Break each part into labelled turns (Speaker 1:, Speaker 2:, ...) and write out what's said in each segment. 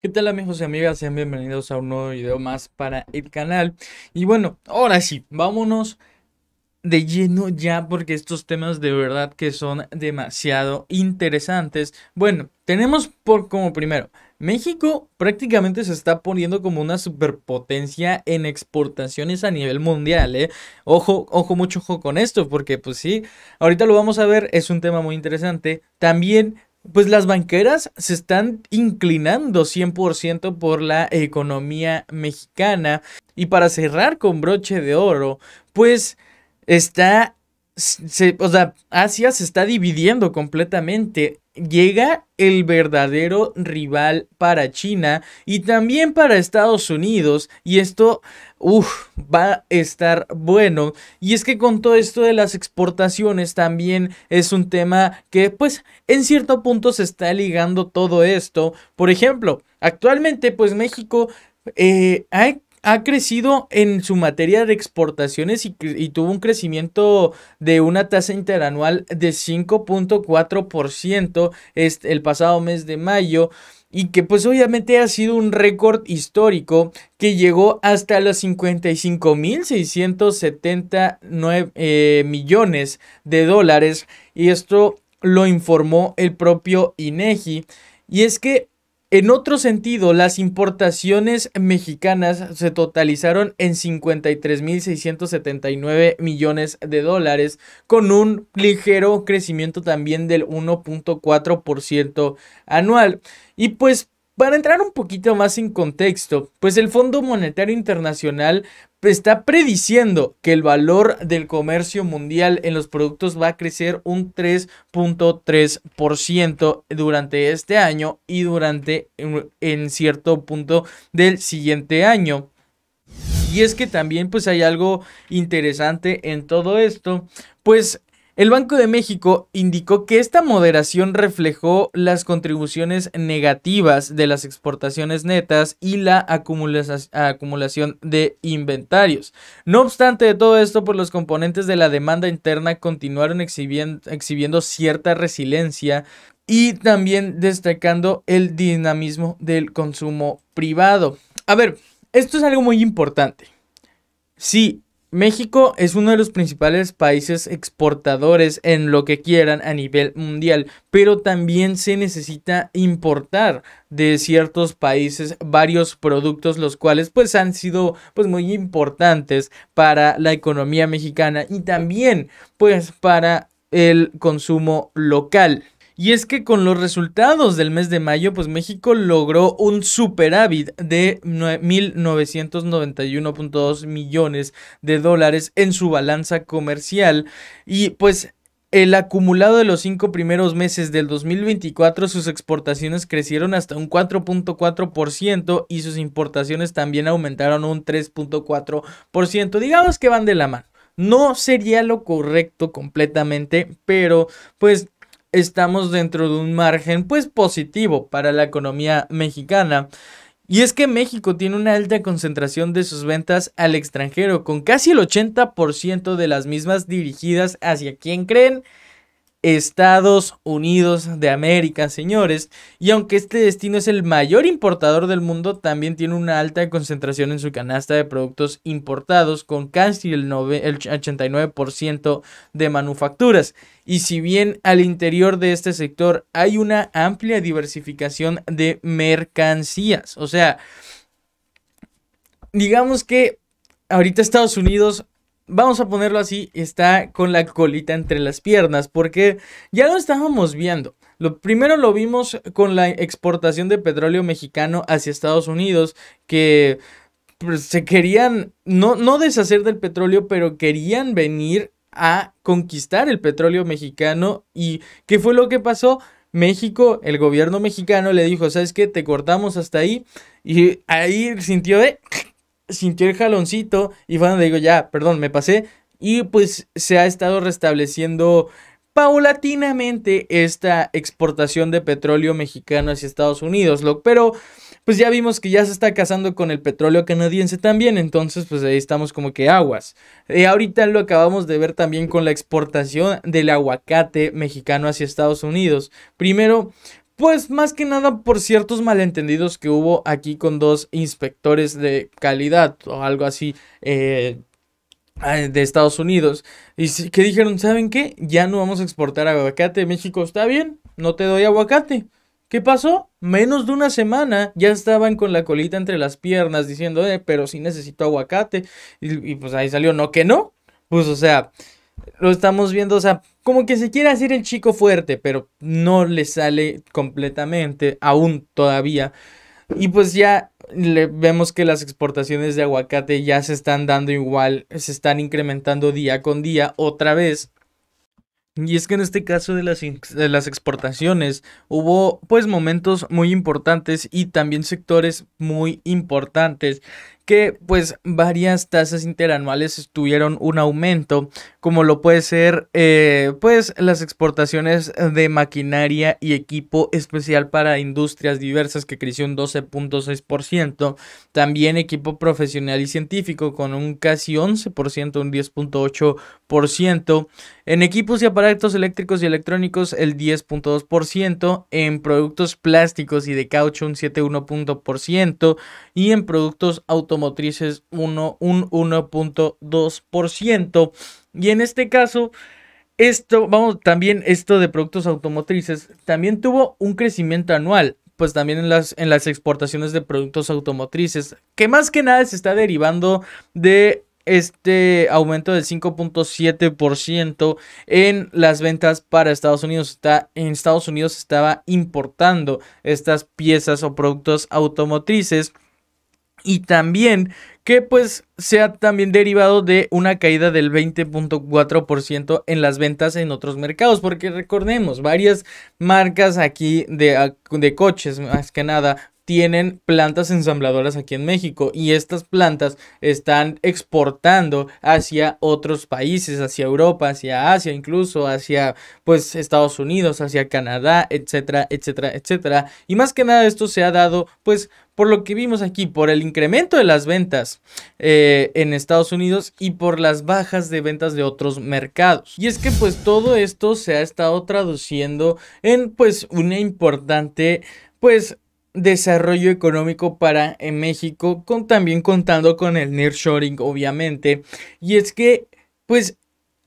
Speaker 1: ¿Qué tal amigos y amigas? Sean bienvenidos a un nuevo video más para el canal. Y bueno, ahora sí, vámonos de lleno ya porque estos temas de verdad que son demasiado interesantes. Bueno, tenemos por como primero, México prácticamente se está poniendo como una superpotencia en exportaciones a nivel mundial, ¿eh? Ojo, ojo, mucho ojo con esto, porque pues sí, ahorita lo vamos a ver, es un tema muy interesante. También pues las banqueras se están inclinando 100% por la economía mexicana. Y para cerrar con broche de oro, pues está se, o sea, Asia se está dividiendo completamente llega el verdadero rival para China y también para Estados Unidos y esto va a estar bueno y es que con todo esto de las exportaciones también es un tema que pues en cierto punto se está ligando todo esto por ejemplo actualmente pues México eh, ha ha crecido en su materia de exportaciones y, tuvo un crecimiento de una tasa interanual de 5.4% este, el pasado mes de mayo y que pues obviamente ha sido un récord histórico que llegó hasta los 55.679 eh, millones de dólares y esto lo informó el propio INEGI e y es que en otro sentido, las importaciones mexicanas se totalizaron en 53.679 millones de dólares, con un ligero crecimiento también del 1.4% anual. Y pues para entrar un poquito más en contexto, pues el Fondo Monetario Internacional está prediciendo que el valor del comercio mundial en los productos va a crecer un 3.3% durante este año y durante en cierto punto del siguiente año. Y es que también pues hay algo interesante en todo esto, pues el Banco de México indicó que esta moderación reflejó las contribuciones negativas de las exportaciones netas y la acumulación de inventarios. No obstante de todo esto, por pues, los componentes de la demanda interna continuaron exhibiendo, exhibiendo cierta resiliencia y también destacando el dinamismo del consumo privado. A ver, esto es algo muy importante. Sí, México es uno de los principales países exportadores en lo que quieran a nivel mundial, pero también se necesita importar de ciertos países varios productos los cuales pues han sido pues muy importantes para la economía mexicana y también pues para el consumo local. Y es que con los resultados del mes de mayo, pues México logró un superávit de 1.991.2 millones de dólares en su balanza comercial. Y pues el acumulado de los cinco primeros meses del 2024, sus exportaciones crecieron hasta un 4.4% y sus importaciones también aumentaron un 3.4%. Digamos que van de la mano. No sería lo correcto completamente, pero pues estamos dentro de un margen pues positivo para la economía mexicana. Y es que México tiene una alta concentración de sus ventas al extranjero, con casi el 80% de las mismas dirigidas hacia quien creen Estados Unidos de América, señores. Y aunque este destino es el mayor importador del mundo, también tiene una alta concentración en su canasta de productos importados, con casi el, 89% de manufacturas. Y si bien al interior de este sector hay una amplia diversificación de mercancías, o sea, digamos que ahorita Estados Unidos vamos a ponerlo así, está con la colita entre las piernas, porque ya lo estábamos viendo. Lo primero lo vimos con la exportación de petróleo mexicano hacia Estados Unidos, que pues, se querían no, no deshacer del petróleo, pero querían venir a conquistar el petróleo mexicano. ¿Y qué fue lo que pasó? México, el gobierno mexicano le dijo, ¿sabes qué? Te cortamos hasta ahí. Y ahí sintió de sintió el jaloncito y fue donde digo, ya, perdón, me pasé. Y pues se ha estado restableciendo paulatinamente esta exportación de petróleo mexicano hacia Estados Unidos, pero pues ya vimos que ya se está casando con el petróleo canadiense también, entonces pues ahí estamos como que aguas. Eh, ahorita lo acabamos de ver también con la exportación del aguacate mexicano hacia Estados Unidos. Primero, pues más que nada por ciertos malentendidos que hubo aquí con dos inspectores de calidad o algo así eh, ah, de Estados Unidos. Y que dijeron, ¿saben qué? Ya no vamos a exportar aguacate. México está bien, no te doy aguacate. ¿Qué pasó? Menos de una semana ya estaban con la colita entre las piernas diciendo, eh, pero sí necesito aguacate. y pues ahí salió, no que no. Pues o sea, lo estamos viendo, o sea, como que se quiere hacer el chico fuerte, pero no le sale completamente, aún todavía. Y pues ya le vemos que las exportaciones de aguacate ya se están dando igual, se están incrementando día con día otra vez. Y es que en este caso de las, de las exportaciones hubo pues momentos muy importantes y también sectores muy importantes que pues varias tasas interanuales tuvieron un aumento, como lo puede ser eh, pues las exportaciones de maquinaria y equipo especial para industrias diversas que creció un 12.6%, también equipo profesional y científico con un casi 11%, un 10.8%, en equipos y aparatos eléctricos y electrónicos el 10.2%, en productos plásticos y de caucho un 7.1% y en productos automotrices un 1.2%. Y en este caso, esto, vamos, también esto de productos automotrices también tuvo un crecimiento anual pues también en las, en las exportaciones de productos automotrices, que más que nada se está derivando de este aumento del 5.7% en las ventas para Estados Unidos. Está, en Estados Unidos estaba importando estas piezas o productos automotrices. Y también que pues sea también derivado de una caída del 20.4% en las ventas en otros mercados, porque recordemos, varias marcas aquí de, de coches, más que nada, tienen plantas ensambladoras aquí en México y estas plantas están exportando hacia otros países, hacia Europa, hacia Asia, incluso hacia pues Estados Unidos, hacia Canadá, etcétera, etcétera, etcétera. Y más que nada esto se ha dado pues por lo que vimos aquí, por el incremento de las ventas eh, en Estados Unidos y por las bajas de ventas de otros mercados. Y es que pues todo esto se ha estado traduciendo en pues una importante pues desarrollo económico para en México, también contando con el nearshoring, obviamente. Y es que, pues,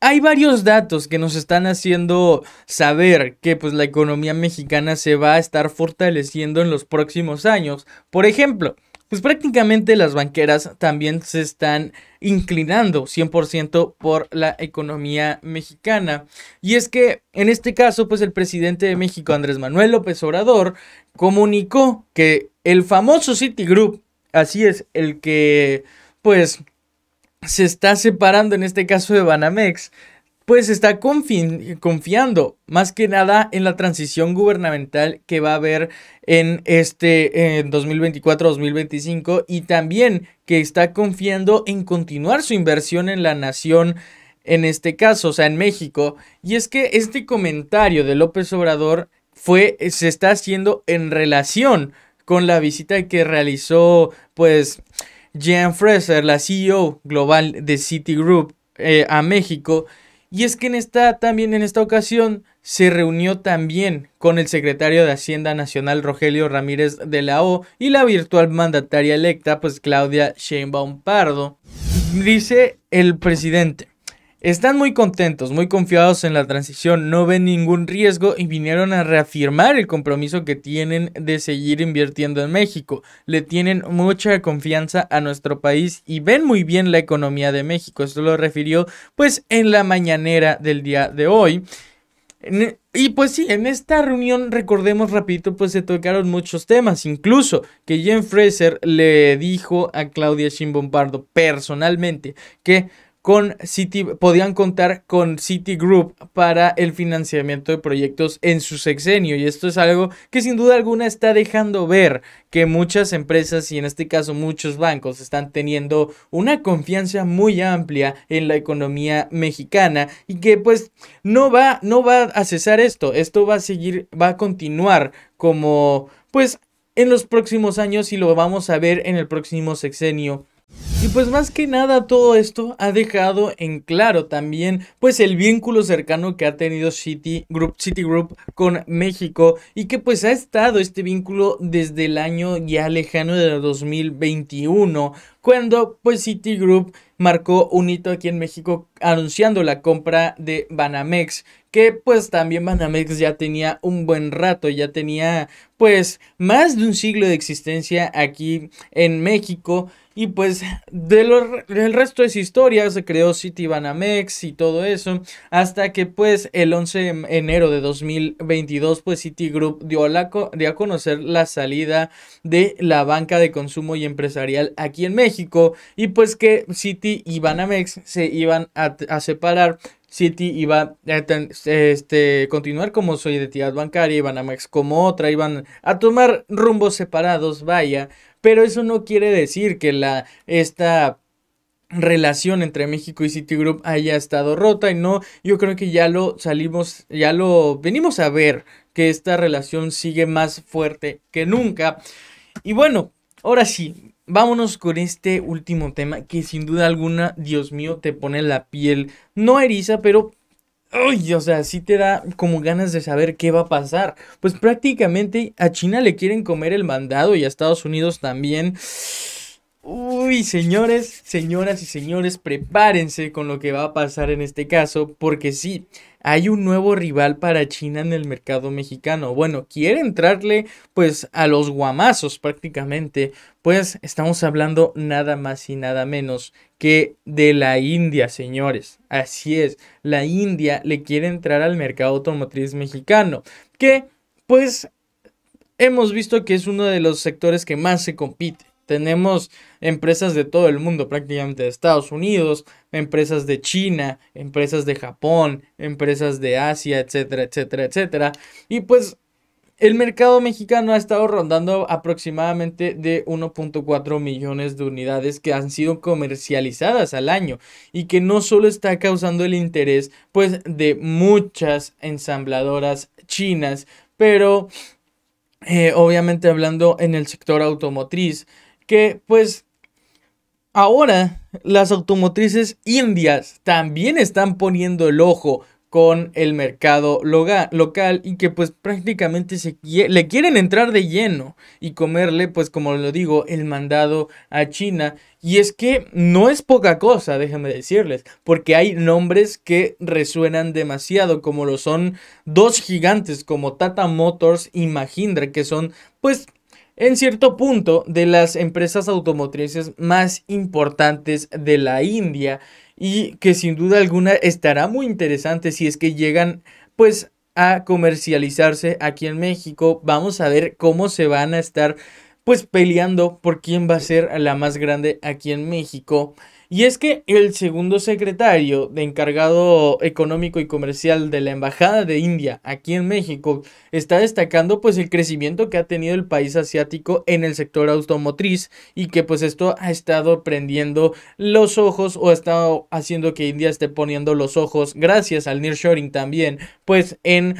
Speaker 1: hay varios datos que nos están haciendo saber que pues la economía mexicana se va a estar fortaleciendo en los próximos años. Por ejemplo, pues prácticamente las banqueras también se están inclinando 100% por la economía mexicana. Y es que en este caso, pues el presidente de México, Andrés Manuel López Obrador, comunicó que el famoso Citigroup, así es, el que pues se está separando en este caso de Banamex, pues está confiando más que nada en la transición gubernamental que va a haber en este 2024-2025 y también que está confiando en continuar su inversión en la nación en este caso, o sea, en México. Y es que este comentario de López Obrador se está haciendo en relación con la visita que realizó pues Jan Fraser, la CEO global de Citigroup eh, a México. Y es que en esta, también en esta ocasión se reunió también con el secretario de Hacienda Nacional Rogelio Ramírez de la O y la virtual mandataria electa pues Claudia Sheinbaum Pardo. Dice el presidente, están muy contentos, muy confiados en la transición, no ven ningún riesgo y vinieron a reafirmar el compromiso que tienen de seguir invirtiendo en México. Le tienen mucha confianza a nuestro país y ven muy bien la economía de México. Esto lo refirió pues en la mañanera del día de hoy. E, y pues sí, en esta reunión, recordemos rapidito, pues se tocaron muchos temas, incluso que Jen Fraser le dijo a Claudia Sheinbaum personalmente que con City, podían contar con Citigroup para el financiamiento de proyectos en su sexenio. Y esto es algo que sin duda alguna está dejando ver que muchas empresas y en este caso muchos bancos están teniendo una confianza muy amplia en la economía mexicana y que pues no va, no va a cesar esto. Esto va a seguir, va a continuar como pues en los próximos años y lo vamos a ver en el próximo sexenio y pues más que nada todo esto ha dejado en claro también pues el vínculo cercano que ha tenido Citigroup Group, con México y que pues ha estado este vínculo desde el año ya lejano de 2021 cuando pues Citigroup marcó un hito aquí en México anunciando la compra de Banamex, que pues también Banamex ya tenía un buen rato, ya tenía pues más de un siglo de existencia aquí en México y pues de del resto es historia, se creó Banamex y todo eso, hasta que pues el 11 de enero de 2022 pues Citigroup dio, dio a conocer la salida de la banca de consumo y empresarial aquí en México y pues que City y Banamex se iban a, separar City iba a este, continuar como su identidad bancaria y Banamex como otra, iban a tomar rumbos separados, vaya, pero eso no quiere decir que la, esta relación entre México y Citigroup haya estado rota y no, yo creo que ya lo salimos, ya lo venimos a ver que esta relación sigue más fuerte que nunca. Y bueno, ahora sí, vámonos con este último tema que sin duda alguna, Dios mío, te pone la piel no eriza, pero Uy, o sea, sí te da como ganas de saber qué va a pasar. Pues prácticamente a China le quieren comer el mandado y a Estados Unidos también. Uy, señores, señoras y señores, prepárense con lo que va a pasar en este caso, porque sí, hay un nuevo rival para China en el mercado mexicano. Bueno, quiere entrarle pues a los guamazos prácticamente, pues estamos hablando nada más y nada menos que de la India, señores. Así es, la India le quiere entrar al mercado automotriz mexicano, que pues hemos visto que es uno de los sectores que más se compite tenemos empresas de todo el mundo, prácticamente de Estados Unidos, empresas de China, empresas de Japón, empresas de Asia, etcétera, etcétera, etcétera. Y pues el mercado mexicano ha estado rondando aproximadamente de 1.4 millones de unidades que han sido comercializadas al año y que no solo está causando el interés pues de muchas ensambladoras chinas, pero eh, obviamente hablando en el sector automotriz, que pues ahora las automotrices indias también están poniendo el ojo con el mercado local y que pues prácticamente se le quieren entrar de lleno y comerle pues como lo digo el mandado a China y es que no es poca cosa déjenme decirles porque hay nombres que resuenan demasiado como lo son dos gigantes como Tata Motors y Mahindra que son pues en cierto punto de las empresas automotrices más importantes de la India y que sin duda alguna estará muy interesante si es que llegan pues a comercializarse aquí en México. Vamos a ver cómo se van a estar pues peleando por quién va a ser la más grande aquí en México. Y es que el segundo secretario de encargado económico y comercial de la Embajada de India aquí en México está destacando pues el crecimiento que ha tenido el país asiático en el sector automotriz y que pues esto ha estado prendiendo los ojos o ha estado haciendo que India esté poniendo los ojos gracias al nearshoring también pues en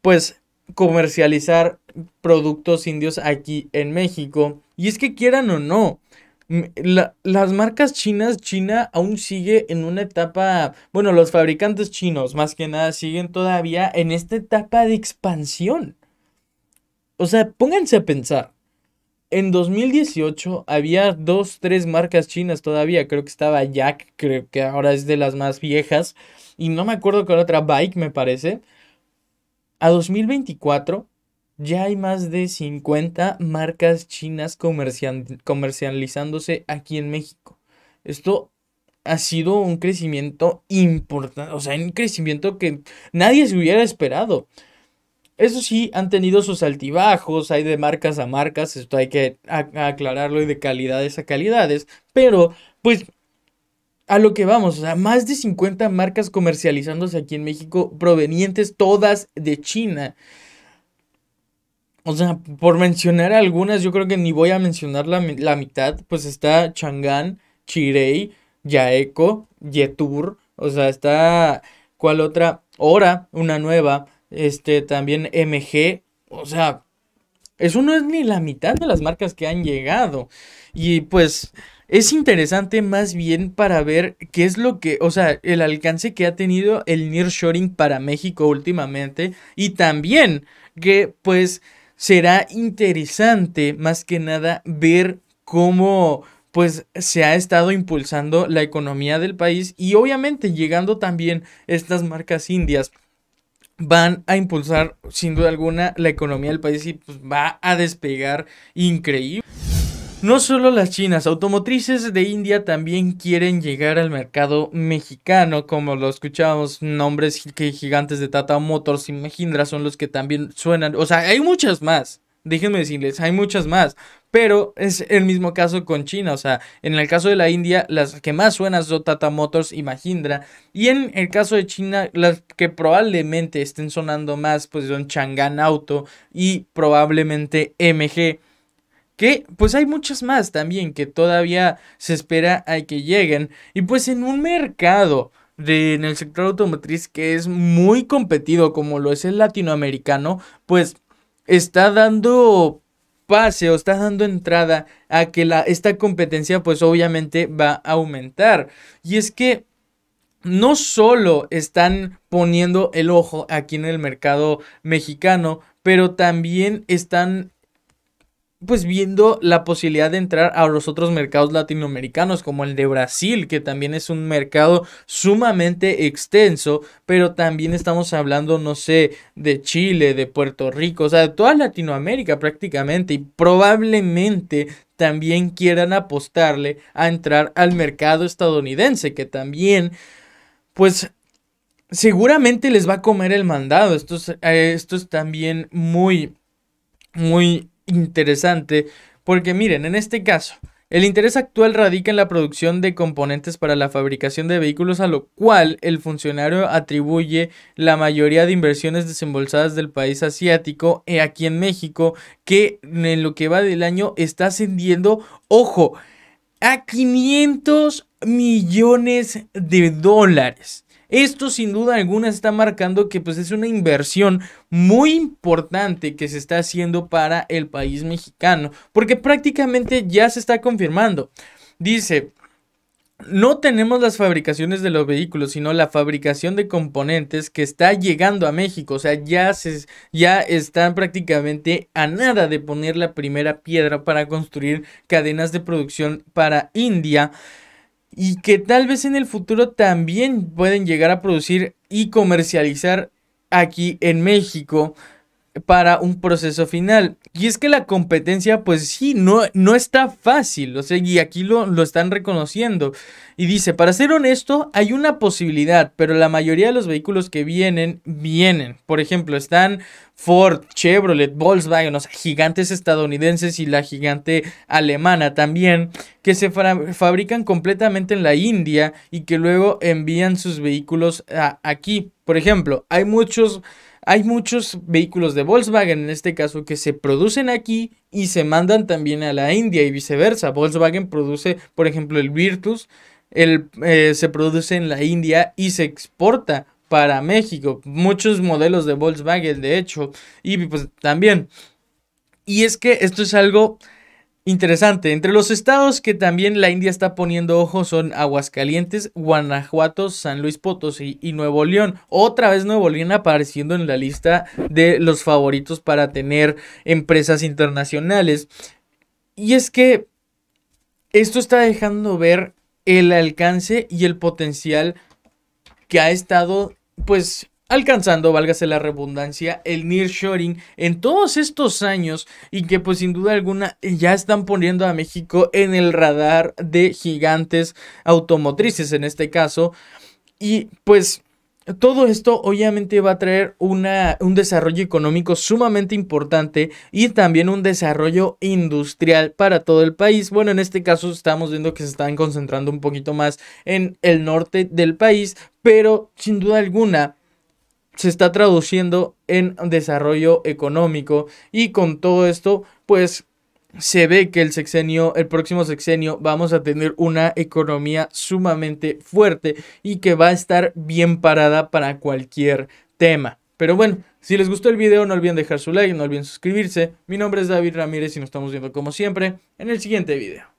Speaker 1: pues comercializar productos indios aquí en México. Y es que quieran o no, las marcas chinas, China aún sigue en una etapa, bueno, los fabricantes chinos más que nada siguen todavía en esta etapa de expansión. O sea, pónganse a pensar. En 2018 había dos, tres marcas chinas todavía. Creo que estaba Jack, creo que ahora es de las más viejas. Y no me acuerdo con otra, Bike me parece. A 2024 ya hay más de 50 marcas chinas comercializándose aquí en México. Esto ha sido un crecimiento importante, o sea, un crecimiento que nadie se hubiera esperado. Eso sí, han tenido sus altibajos, hay de marcas a marcas, esto hay que aclararlo y de calidades a calidades, pero pues a lo que vamos, o sea, más de 50 marcas comercializándose aquí en México, provenientes todas de China. O sea, por mencionar algunas, yo creo que ni voy a mencionar la, mitad, pues está Chang'an, Chirei, Yaeco, Yetur, o sea, está, ¿cuál otra? Hora, una nueva, este, también MG, o sea, eso no es ni la mitad de las marcas que han llegado. Y pues, es interesante más bien para ver qué es lo que, o sea, el alcance que ha tenido el nearshoring para México últimamente y también que pues será interesante más que nada ver cómo pues se ha estado impulsando la economía del país y obviamente llegando también estas marcas indias van a impulsar sin duda alguna la economía del país y pues va a despegar increíble. No solo las chinas, automotrices de India también quieren llegar al mercado mexicano, como lo escuchábamos, nombres gigantes de Tata Motors y Mahindra son los que también suenan, o sea, hay muchas más, déjenme decirles, hay muchas más, pero es el mismo caso con China, o sea, en el caso de la India, las que más suenan son Tata Motors y Mahindra, y en el caso de China, las que probablemente estén sonando más, pues son Chang'an Auto y probablemente MG que pues hay muchas más también que todavía se espera a que lleguen y pues en un mercado en el sector automotriz que es muy competido como lo es el latinoamericano, pues está dando pase o está dando entrada a que la, esta competencia pues obviamente va a aumentar. Y es que no solo están poniendo el ojo aquí en el mercado mexicano, pero también están pues viendo la posibilidad de entrar a los otros mercados latinoamericanos como el de Brasil, que también es un mercado sumamente extenso, pero también estamos hablando, no sé, de Chile, de Puerto Rico, o sea, de toda Latinoamérica prácticamente y probablemente también quieran apostarle a entrar al mercado estadounidense, que también, pues seguramente les va a comer el mandado. Esto es, eh, esto también muy, muy interesante porque miren, en este caso, el interés actual radica en la producción de componentes para la fabricación de vehículos, a lo cual el funcionario atribuye la mayoría de inversiones desembolsadas del país asiático y eh, aquí en México, que en lo que va del año está ascendiendo, ojo, a 500 millones de dólares. Esto sin duda alguna está marcando que pues es una inversión muy importante que se está haciendo para el país mexicano, porque prácticamente ya se está confirmando. Dice, no tenemos las fabricaciones de los vehículos, sino la fabricación de componentes que está llegando a México. O sea, ya, se, ya están prácticamente a nada de poner la primera piedra para construir cadenas de producción para India y que tal vez en el futuro también pueden llegar a producir y comercializar aquí en México para un proceso final. Y es que la competencia, pues sí, no, no está fácil, o sea, y aquí lo, lo están reconociendo. Y dice, para ser honesto, hay una posibilidad, pero la mayoría de los vehículos que vienen, vienen. Por ejemplo, están Ford, Chevrolet, Volkswagen, o gigantes estadounidenses y la gigante alemana también, que se fabrican completamente en la India y que luego envían sus vehículos aquí. Por ejemplo, hay muchos hay muchos vehículos de Volkswagen en este caso que se producen aquí y se mandan también a la India y viceversa. Volkswagen produce, por ejemplo, el Virtus, el, eh, se produce en la India y se exporta para México. Muchos modelos de Volkswagen, de hecho, y pues también. Y es que esto es algo Interesante. Entre los estados que también la India está poniendo ojo son Aguascalientes, Guanajuato, San Luis Potosí y Nuevo León. Otra vez Nuevo León apareciendo en la lista de los favoritos para tener empresas internacionales. Y es que esto está dejando ver el alcance y el potencial que ha estado pues alcanzando, válgase la redundancia, el nearshoring en todos estos años y que pues sin duda alguna ya están poniendo a México en el radar de gigantes automotrices en este caso y pues todo esto obviamente va a traer una, un desarrollo económico sumamente importante y también un desarrollo industrial para todo el país. Bueno, en este caso estamos viendo que se están concentrando un poquito más en el norte del país, pero sin duda alguna se está traduciendo en desarrollo económico y con todo esto, pues se ve que el sexenio, el próximo sexenio, vamos a tener una economía sumamente fuerte y que va a estar bien parada para cualquier tema. Pero bueno, si les gustó el video, no olviden dejar su like, no olviden suscribirse. Mi nombre es David Ramírez y nos estamos viendo como siempre en el siguiente video.